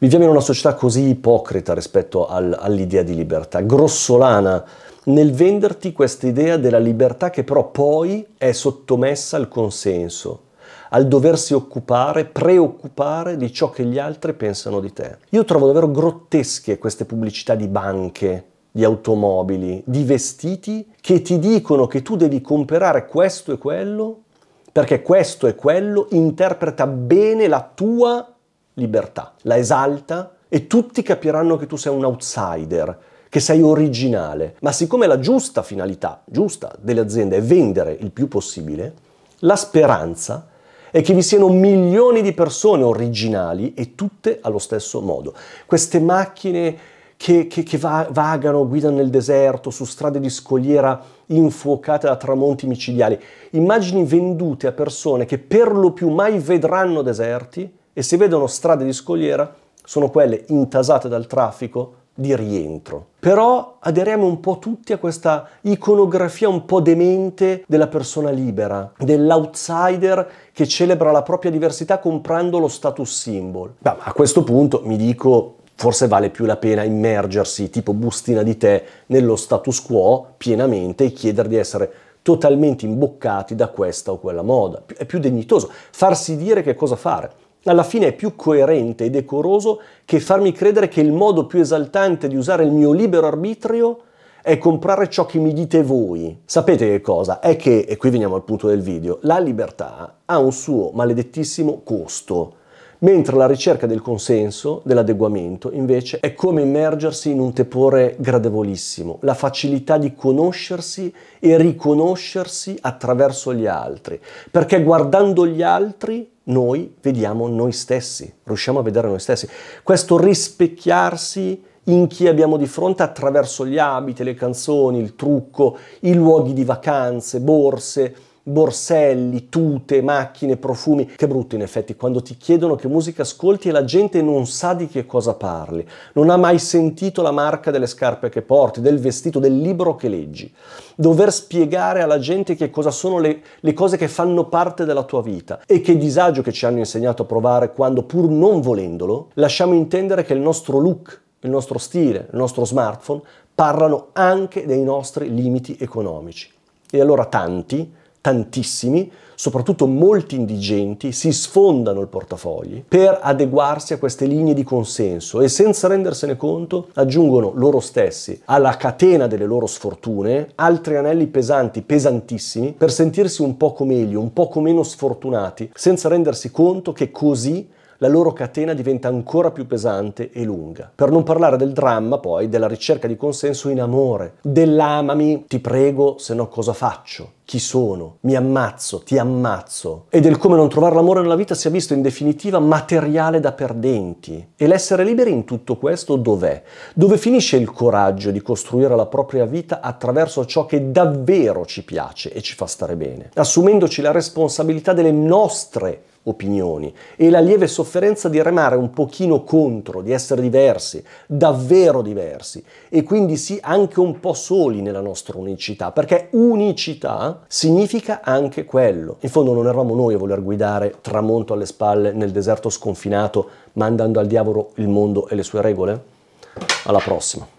Viviamo in una società così ipocrita rispetto al, all'idea di libertà, grossolana nel venderti questa idea della libertà che però poi è sottomessa al consenso, al doversi occupare, preoccupare di ciò che gli altri pensano di te. Io trovo davvero grottesche queste pubblicità di banche, di automobili, di vestiti che ti dicono che tu devi comprare questo e quello perché questo e quello interpreta bene la tua libertà, la esalta e tutti capiranno che tu sei un outsider, che sei originale. Ma siccome la giusta finalità, giusta, delle aziende è vendere il più possibile, la speranza è che vi siano milioni di persone originali e tutte allo stesso modo. Queste macchine che, che, che, vagano, guidano nel deserto, su strade di scogliera infuocate da tramonti micidiali. Immagini vendute a persone che per lo più mai vedranno deserti e se vedono strade di scogliera sono quelle intasate dal traffico di rientro. Però aderiamo un po' tutti a questa iconografia un po' demente della persona libera, dell'outsider che celebra la propria diversità comprando lo status symbol. Ma a questo punto mi dico forse vale più la pena immergersi tipo bustina di tè nello status quo pienamente e chiedere di essere totalmente imboccati da questa o quella moda. È più dignitoso farsi dire che cosa fare alla fine è più coerente e decoroso che farmi credere che il modo più esaltante di usare il mio libero arbitrio è comprare ciò che mi dite voi. Sapete che cosa? È che, e qui veniamo al punto del video, la libertà ha un suo maledettissimo costo, mentre la ricerca del consenso, dell'adeguamento, invece, è come immergersi in un tepore gradevolissimo, la facilità di conoscersi e riconoscersi attraverso gli altri, perché guardando gli altri noi vediamo noi stessi, riusciamo a vedere noi stessi. Questo rispecchiarsi in chi abbiamo di fronte attraverso gli abiti, le canzoni, il trucco, i luoghi di vacanze, borse, borselli, tute, macchine, profumi. Che brutto in effetti quando ti chiedono che musica ascolti e la gente non sa di che cosa parli, non ha mai sentito la marca delle scarpe che porti, del vestito, del libro che leggi. Dover spiegare alla gente che cosa sono le, le cose che fanno parte della tua vita e che disagio che ci hanno insegnato a provare quando pur non volendolo lasciamo intendere che il nostro look, il nostro stile, il nostro smartphone parlano anche dei nostri limiti economici. E allora tanti tantissimi, soprattutto molti indigenti, si sfondano il portafogli per adeguarsi a queste linee di consenso e senza rendersene conto aggiungono loro stessi alla catena delle loro sfortune altri anelli pesanti, pesantissimi, per sentirsi un poco meglio, un poco meno sfortunati, senza rendersi conto che così la loro catena diventa ancora più pesante e lunga. Per non parlare del dramma poi della ricerca di consenso in amore, dell'amami, ti prego, se no cosa faccio? Chi sono? Mi ammazzo, ti ammazzo. E del come non trovare l'amore nella vita sia visto in definitiva materiale da perdenti. E l'essere liberi in tutto questo dov'è? Dove finisce il coraggio di costruire la propria vita attraverso ciò che davvero ci piace e ci fa stare bene? Assumendoci la responsabilità delle nostre opinioni e la lieve sofferenza di remare un pochino contro, di essere diversi, davvero diversi e quindi sì anche un po' soli nella nostra unicità, perché unicità significa anche quello. In fondo non eravamo noi a voler guidare tramonto alle spalle nel deserto sconfinato, mandando al diavolo il mondo e le sue regole? Alla prossima.